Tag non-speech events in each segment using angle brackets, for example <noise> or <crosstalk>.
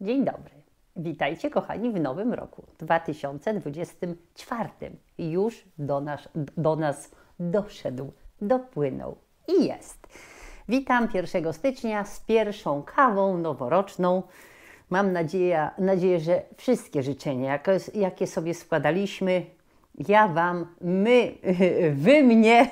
Dzień dobry. Witajcie kochani w nowym roku 2024. Już do nas, do nas doszedł, dopłynął i jest. Witam 1 stycznia z pierwszą kawą noworoczną. Mam nadzieję, nadzieję że wszystkie życzenia, jakie sobie składaliśmy, ja wam, my, <laughs> wy mnie,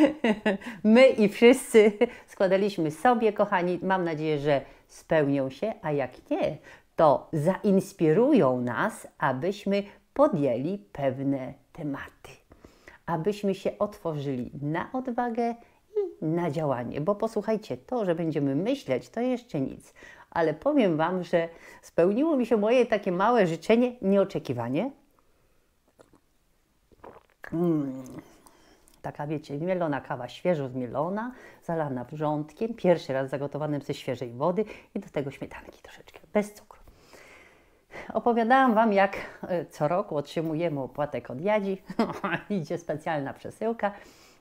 <laughs> my i wszyscy składaliśmy sobie, kochani. Mam nadzieję, że spełnią się, a jak nie, to zainspirują nas, abyśmy podjęli pewne tematy, abyśmy się otworzyli na odwagę i na działanie. Bo posłuchajcie, to, że będziemy myśleć, to jeszcze nic. Ale powiem Wam, że spełniło mi się moje takie małe życzenie, nieoczekiwanie. Hmm. Taka wiecie, mielona kawa świeżo zmielona, zalana wrzątkiem, pierwszy raz zagotowanym ze świeżej wody i do tego śmietanki troszeczkę, bez cukru. Opowiadałam Wam, jak e, co roku otrzymujemy opłatek od Jadzi, <laughs> idzie specjalna przesyłka,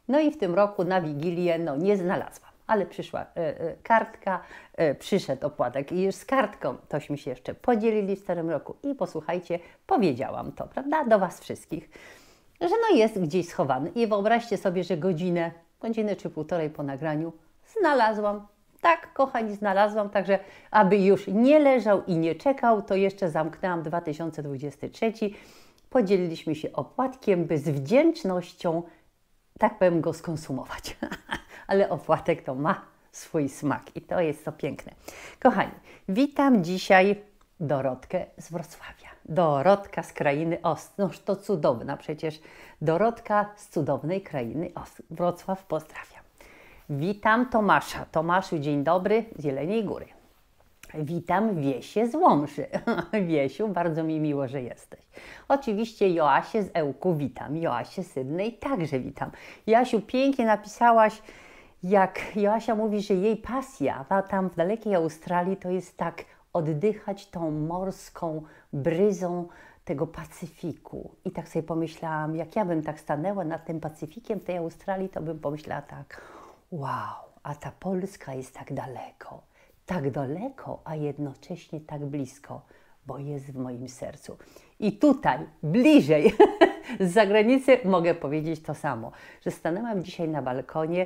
no i w tym roku na Wigilię no, nie znalazłam ale przyszła e, e, kartka, przyszedł opłatek i już z kartką tośmy się jeszcze podzielili w starym roku i posłuchajcie, powiedziałam to, prawda, do Was wszystkich że no jest gdzieś schowany. I wyobraźcie sobie, że godzinę, godzinę czy półtorej po nagraniu znalazłam. Tak, kochani, znalazłam, także aby już nie leżał i nie czekał, to jeszcze zamknęłam 2023. Podzieliliśmy się opłatkiem, by z wdzięcznością, tak powiem, go skonsumować. <laughs> Ale opłatek to ma swój smak i to jest to piękne. Kochani, witam dzisiaj Dorotkę z Wrocławia. Dorotka z krainy Ost. Noż to cudowna przecież Dorotka z cudownej krainy Ost. Wrocław pozdrawiam. Witam Tomasza. Tomaszu, dzień dobry z Jeleniej Góry. Witam Wiesie z Łomży. <laughs> Wiesiu, bardzo mi miło, że jesteś. Oczywiście Joasie z Ełku witam. Joasie Sydney także witam. Jasiu, pięknie napisałaś, jak Joasia mówi, że jej pasja, a tam w dalekiej Australii to jest tak oddychać tą morską bryzą tego Pacyfiku. I tak sobie pomyślałam, jak ja bym tak stanęła nad tym Pacyfikiem w tej Australii, to bym pomyślała tak, wow, a ta Polska jest tak daleko, tak daleko, a jednocześnie tak blisko, bo jest w moim sercu. I tutaj, bliżej, <laughs> z zagranicy mogę powiedzieć to samo, że stanęłam dzisiaj na balkonie,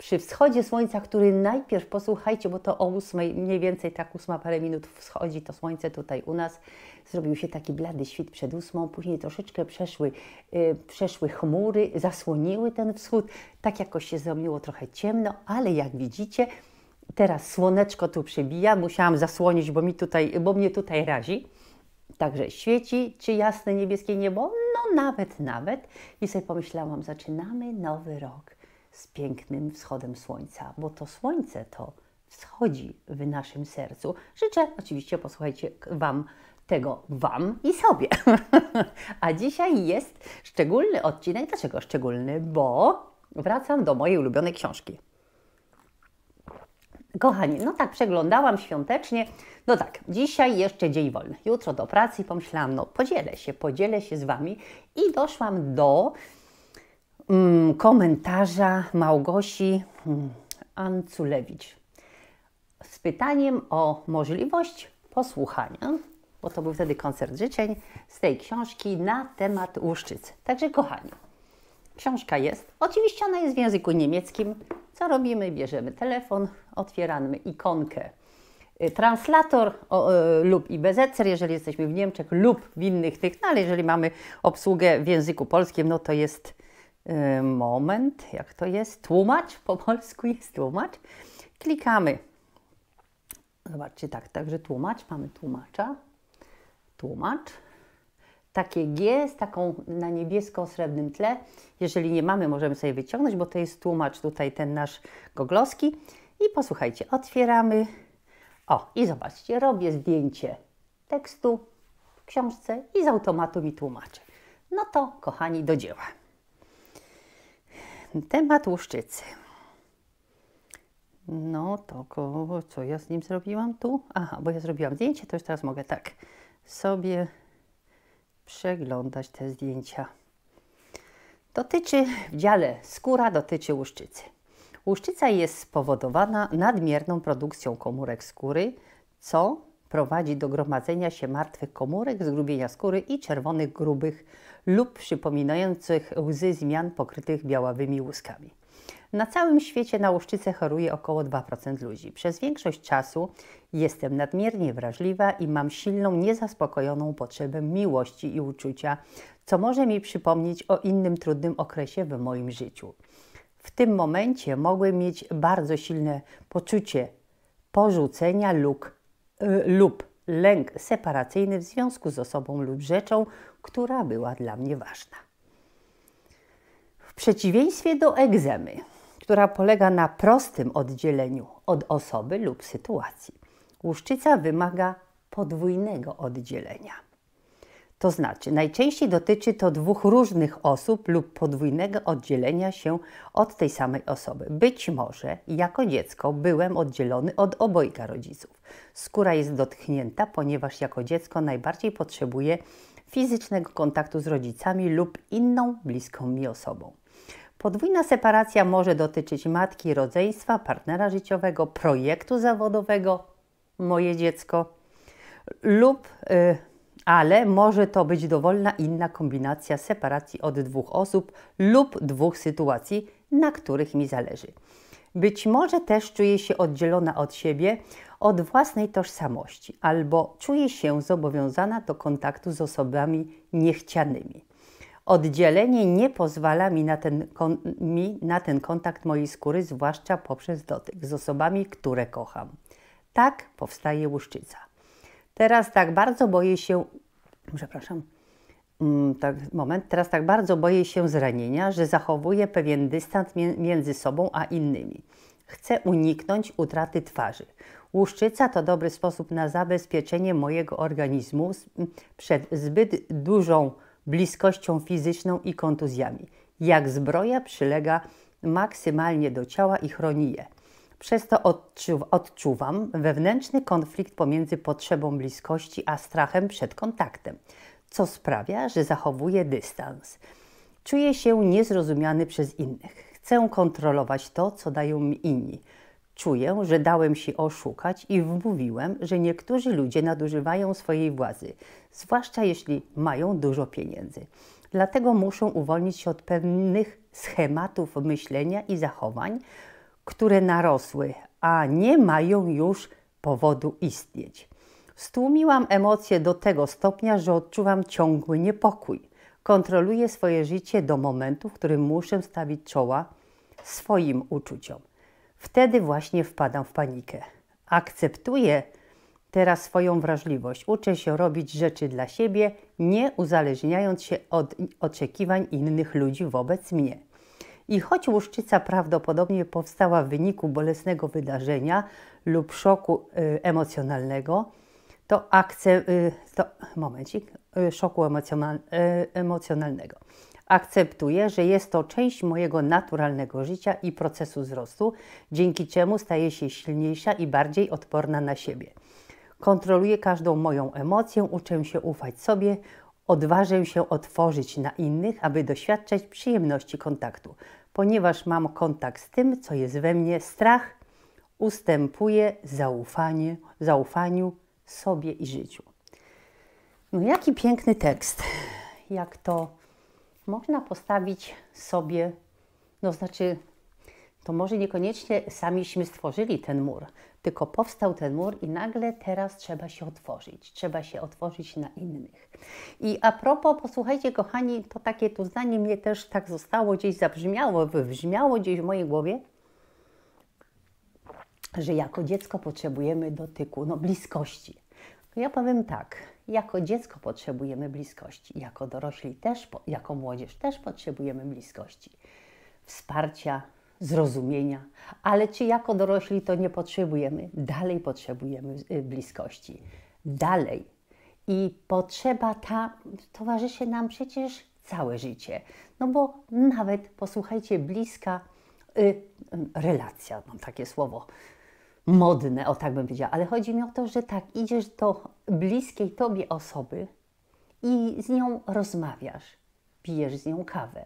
przy wschodzie słońca, który najpierw, posłuchajcie, bo to o ósmej, mniej więcej tak ósma parę minut wschodzi to słońce tutaj u nas, zrobił się taki blady świt przed ósmą, później troszeczkę przeszły, yy, przeszły chmury, zasłoniły ten wschód, tak jakoś się zrobiło trochę ciemno, ale jak widzicie, teraz słoneczko tu przybija, musiałam zasłonić, bo, mi tutaj, bo mnie tutaj razi. Także świeci, czy jasne niebieskie niebo? No nawet, nawet. I sobie pomyślałam, zaczynamy nowy rok z pięknym wschodem słońca, bo to słońce to wschodzi w naszym sercu. Życzę, oczywiście, posłuchajcie Wam tego Wam i sobie. <laughs> A dzisiaj jest szczególny odcinek. Dlaczego szczególny? Bo wracam do mojej ulubionej książki. Kochani, no tak przeglądałam świątecznie. No tak, dzisiaj jeszcze dzień wolny. Jutro do pracy pomyślałam, no podzielę się, podzielę się z Wami i doszłam do Mm, komentarza Małgosi mm, Anculewicz z pytaniem o możliwość posłuchania, bo to był wtedy koncert życzeń, z tej książki na temat łuszczycy. Także kochani, książka jest, oczywiście ona jest w języku niemieckim. Co robimy? Bierzemy telefon, otwieramy ikonkę y, translator o, y, i lub IBZCR, jeżeli jesteśmy w Niemczech lub w innych tych, no ale jeżeli mamy obsługę w języku polskim, no to jest Y, moment, jak to jest? Tłumacz, po polsku jest tłumacz. Klikamy. Zobaczcie, tak, także tłumacz, mamy tłumacza, tłumacz. Takie G z taką na niebiesko-srebrnym tle. Jeżeli nie mamy, możemy sobie wyciągnąć, bo to jest tłumacz, tutaj ten nasz gogloski. I posłuchajcie, otwieramy. O, i zobaczcie, robię zdjęcie tekstu w książce i z automatu mi tłumaczy. No to, kochani, do dzieła. Temat łuszczycy. No to ko, co ja z nim zrobiłam tu? Aha, bo ja zrobiłam zdjęcie, to już teraz mogę tak sobie przeglądać te zdjęcia. Dotyczy w dziale skóra dotyczy łuszczycy. Łuszczyca jest spowodowana nadmierną produkcją komórek skóry, co prowadzi do gromadzenia się martwych komórek, zgrubienia skóry i czerwonych grubych lub przypominających łzy zmian pokrytych białawymi łuskami. Na całym świecie na łuszczycę choruje około 2% ludzi. Przez większość czasu jestem nadmiernie wrażliwa i mam silną, niezaspokojoną potrzebę miłości i uczucia, co może mi przypomnieć o innym trudnym okresie w moim życiu. W tym momencie mogłem mieć bardzo silne poczucie porzucenia lub, y, lub lęk separacyjny w związku z osobą lub rzeczą, która była dla mnie ważna. W przeciwieństwie do egzemy, która polega na prostym oddzieleniu od osoby lub sytuacji, łuszczyca wymaga podwójnego oddzielenia. To znaczy, najczęściej dotyczy to dwóch różnych osób lub podwójnego oddzielenia się od tej samej osoby. Być może jako dziecko byłem oddzielony od obojga rodziców. Skóra jest dotknięta, ponieważ jako dziecko najbardziej potrzebuje fizycznego kontaktu z rodzicami lub inną bliską mi osobą. Podwójna separacja może dotyczyć matki, rodzeństwa, partnera życiowego, projektu zawodowego, moje dziecko, lub, y, ale może to być dowolna inna kombinacja separacji od dwóch osób lub dwóch sytuacji, na których mi zależy. Być może też czuję się oddzielona od siebie, od własnej tożsamości, albo czuję się zobowiązana do kontaktu z osobami niechcianymi. Oddzielenie nie pozwala mi na, ten, mi na ten kontakt mojej skóry, zwłaszcza poprzez dotyk z osobami, które kocham. Tak powstaje łuszczyca. Teraz tak bardzo boję się, przepraszam, Mm, tak, moment, teraz tak bardzo boję się zranienia, że zachowuję pewien dystans między sobą a innymi. Chcę uniknąć utraty twarzy. Łuszczyca to dobry sposób na zabezpieczenie mojego organizmu przed zbyt dużą bliskością fizyczną i kontuzjami. Jak zbroja przylega maksymalnie do ciała i chroni je. Przez to odczu odczuwam wewnętrzny konflikt pomiędzy potrzebą bliskości a strachem przed kontaktem co sprawia, że zachowuję dystans. Czuję się niezrozumiany przez innych. Chcę kontrolować to, co dają mi inni. Czuję, że dałem się oszukać i wmówiłem, że niektórzy ludzie nadużywają swojej władzy, zwłaszcza jeśli mają dużo pieniędzy. Dlatego muszą uwolnić się od pewnych schematów myślenia i zachowań, które narosły, a nie mają już powodu istnieć. Stłumiłam emocje do tego stopnia, że odczuwam ciągły niepokój. Kontroluję swoje życie do momentu, w którym muszę stawić czoła swoim uczuciom. Wtedy właśnie wpadam w panikę. Akceptuję teraz swoją wrażliwość. Uczę się robić rzeczy dla siebie, nie uzależniając się od oczekiwań innych ludzi wobec mnie. I choć łuszczyca prawdopodobnie powstała w wyniku bolesnego wydarzenia lub szoku y, emocjonalnego, to, akce, y, to momencik, y, szoku emocjonal, y, emocjonalnego. Akceptuję, że jest to część mojego naturalnego życia i procesu wzrostu, dzięki czemu staję się silniejsza i bardziej odporna na siebie. Kontroluję każdą moją emocję, uczę się ufać sobie, odważę się otworzyć na innych, aby doświadczać przyjemności kontaktu. Ponieważ mam kontakt z tym, co jest we mnie, strach ustępuje zaufanie, zaufaniu, sobie i życiu. No jaki piękny tekst, jak to można postawić sobie, no znaczy, to może niekoniecznie samiśmy stworzyli ten mur, tylko powstał ten mur i nagle teraz trzeba się otworzyć, trzeba się otworzyć na innych. I a propos, posłuchajcie kochani, to takie tu zdanie mnie też tak zostało gdzieś zabrzmiało, wybrzmiało gdzieś w mojej głowie, że jako dziecko potrzebujemy dotyku, no bliskości. Ja powiem tak, jako dziecko potrzebujemy bliskości, jako dorośli też, jako młodzież też potrzebujemy bliskości, wsparcia, zrozumienia, ale czy jako dorośli to nie potrzebujemy? Dalej potrzebujemy y, bliskości, dalej. I potrzeba ta towarzyszy nam przecież całe życie, no bo nawet, posłuchajcie, bliska y, y, relacja, mam takie słowo, modne, o tak bym powiedziała, ale chodzi mi o to, że tak, idziesz do bliskiej tobie osoby i z nią rozmawiasz, pijesz z nią kawę.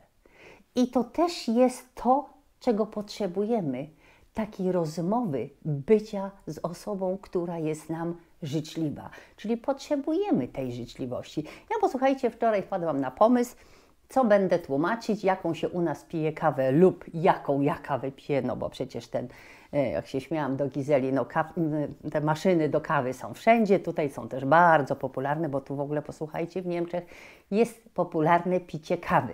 I to też jest to, czego potrzebujemy takiej rozmowy, bycia z osobą, która jest nam życzliwa. Czyli potrzebujemy tej życzliwości. Ja posłuchajcie, wczoraj wpadłam na pomysł, co będę tłumaczyć, jaką się u nas pije kawę lub jaką ja kawę piję, no bo przecież ten E, jak się śmiałam do Gizeli, no te maszyny do kawy są wszędzie, tutaj są też bardzo popularne, bo tu w ogóle posłuchajcie, w Niemczech jest popularne picie kawy.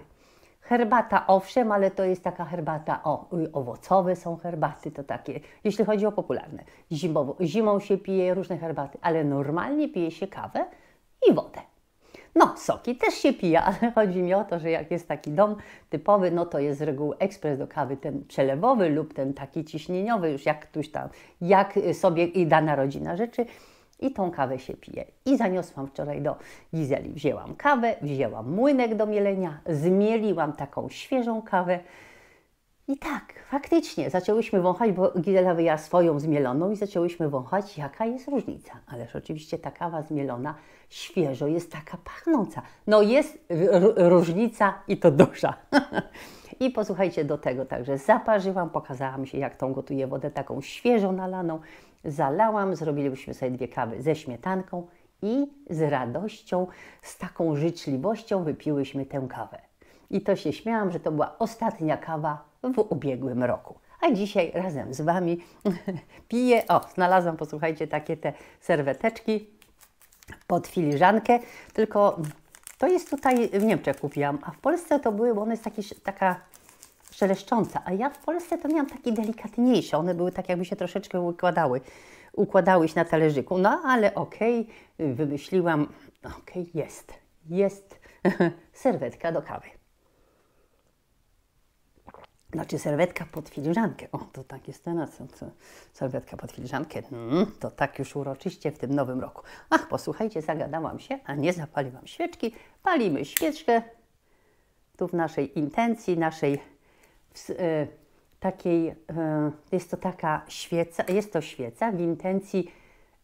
Herbata owszem, ale to jest taka herbata, o, y, owocowe są herbaty, to takie, jeśli chodzi o popularne. Zimowo, zimą się pije różne herbaty, ale normalnie pije się kawę i wodę. No, soki też się pija, <laughs> ale chodzi mi o to, że jak jest taki dom typowy, no to jest z reguły ekspres do kawy, ten przelewowy lub ten taki ciśnieniowy, już jak ktoś tam, jak sobie i dana rodzina rzeczy. I tą kawę się pije. I zaniosłam wczoraj do Gizeli. Wzięłam kawę, wzięłam młynek do mielenia, zmieliłam taką świeżą kawę. I tak, faktycznie zaczęłyśmy wąchać, bo Gidela wyjęła swoją zmieloną i zaczęłyśmy wąchać, jaka jest różnica. Ależ oczywiście ta kawa zmielona świeżo jest taka pachnąca. No jest różnica i to duża. <laughs> I posłuchajcie do tego, także zaparzyłam, pokazałam się jak tą gotuję wodę taką świeżo nalaną, zalałam, zrobiliśmy sobie dwie kawy ze śmietanką i z radością, z taką życzliwością wypiłyśmy tę kawę. I to się śmiałam, że to była ostatnia kawa w ubiegłym roku. A dzisiaj razem z Wami <laughs> piję. O, znalazłam, posłuchajcie, takie te serweteczki pod filiżankę. Tylko to jest tutaj, w Niemczech kupiłam, a w Polsce to były, bo one jest taki, taka szeleszcząca, a ja w Polsce to miałam takie delikatniejsze. One były tak, jakby się troszeczkę układały, układały się na talerzyku. No ale okej, okay, wymyśliłam, okej, okay, jest, jest <laughs> serwetka do kawy. Znaczy serwetka pod filiżankę. O, to tak jest teraz. No serwetka pod filiżankę. Mm, to tak już uroczyście w tym nowym roku. Ach, posłuchajcie, zagadałam się, a nie zapaliłam świeczki. Palimy świeczkę. Tu w naszej intencji, naszej w, e, takiej, e, jest to taka świeca, jest to świeca w intencji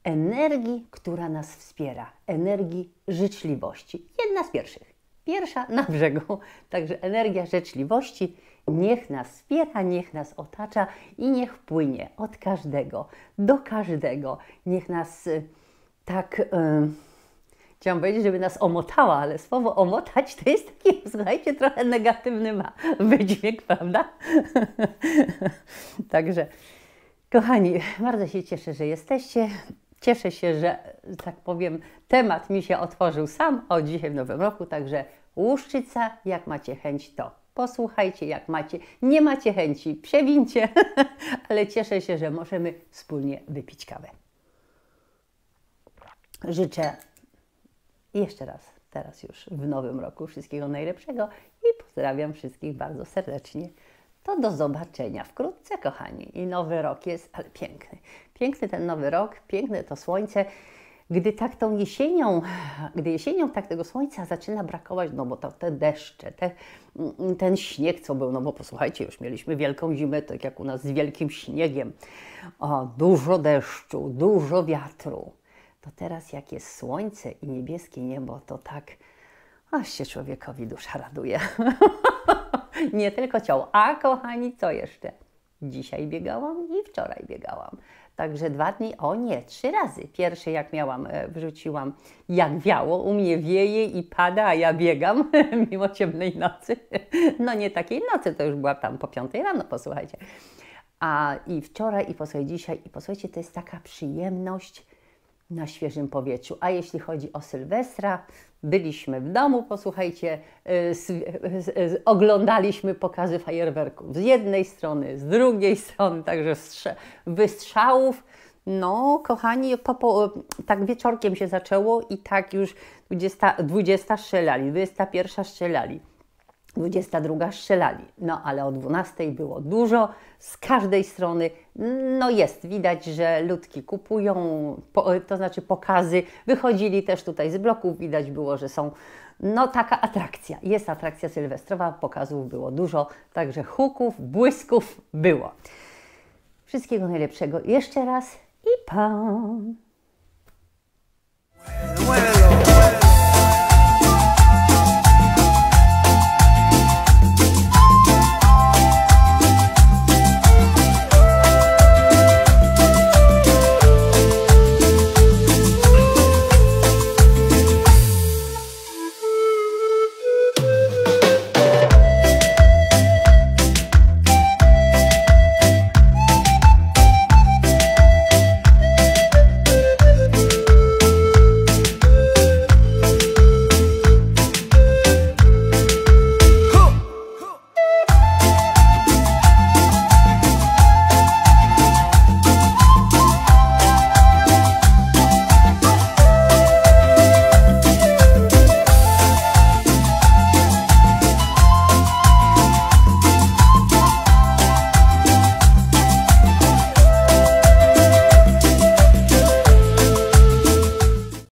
energii, która nas wspiera, energii życzliwości. Jedna z pierwszych pierwsza na brzegu. Także energia życzliwości niech nas wspiera, niech nas otacza i niech płynie od każdego do każdego. Niech nas y, tak. Yy, chciałam powiedzieć, żeby nas omotała, ale słowo omotać to jest taki, słuchajcie, trochę negatywny ma wydźwięk, prawda? <laughs> Także, kochani, bardzo się cieszę, że jesteście cieszę się, że tak powiem, temat mi się otworzył sam od dzisiaj w Nowym Roku, także łuszczyca, jak macie chęć, to posłuchajcie, jak macie. Nie macie chęci, przewincie, <laughs> ale cieszę się, że możemy wspólnie wypić kawę. Życzę jeszcze raz, teraz już w Nowym Roku wszystkiego najlepszego i pozdrawiam wszystkich bardzo serdecznie. To do zobaczenia wkrótce, kochani. I nowy rok jest, ale piękny. Piękny ten nowy rok, piękne to słońce. Gdy tak tą jesienią, gdy jesienią tak tego słońca zaczyna brakować, no bo to te deszcze, te, mm, ten śnieg, co był, no bo posłuchajcie, już mieliśmy wielką zimę, tak jak u nas z wielkim śniegiem. O, dużo deszczu, dużo wiatru. To teraz jak jest słońce i niebieskie niebo, to tak aż się człowiekowi dusza raduje. <laughs> <laughs> nie tylko ciął. A kochani, co jeszcze? Dzisiaj biegałam i wczoraj biegałam. Także dwa dni, o nie, trzy razy. Pierwszy jak miałam, e, wrzuciłam, jak wiało, u mnie wieje i pada, a ja biegam <laughs> mimo ciemnej nocy. <laughs> No nie takiej nocy, to już była tam po piątej rano, posłuchajcie. A i wczoraj, i posłuchaj dzisiaj, i posłuchajcie, to jest taka przyjemność, na świeżym powietrzu. A jeśli chodzi o Sylwestra, byliśmy w domu, posłuchajcie, y, oglądaliśmy pokazy fajerwerków z jednej strony, z drugiej <laughs> strony, także wystrzałów. No, kochani, po, po, tak wieczorkiem się zaczęło i tak już 20, 20 strzelali, 21 strzelali. 22 strzelali. No ale o 12 było dużo, z każdej strony no jest widać, że ludki kupują, po, to znaczy pokazy, wychodzili też tutaj z bloków, widać było, że są, no taka atrakcja, jest atrakcja sylwestrowa, pokazów było dużo, także huków, błysków było. Wszystkiego najlepszego jeszcze raz i pan.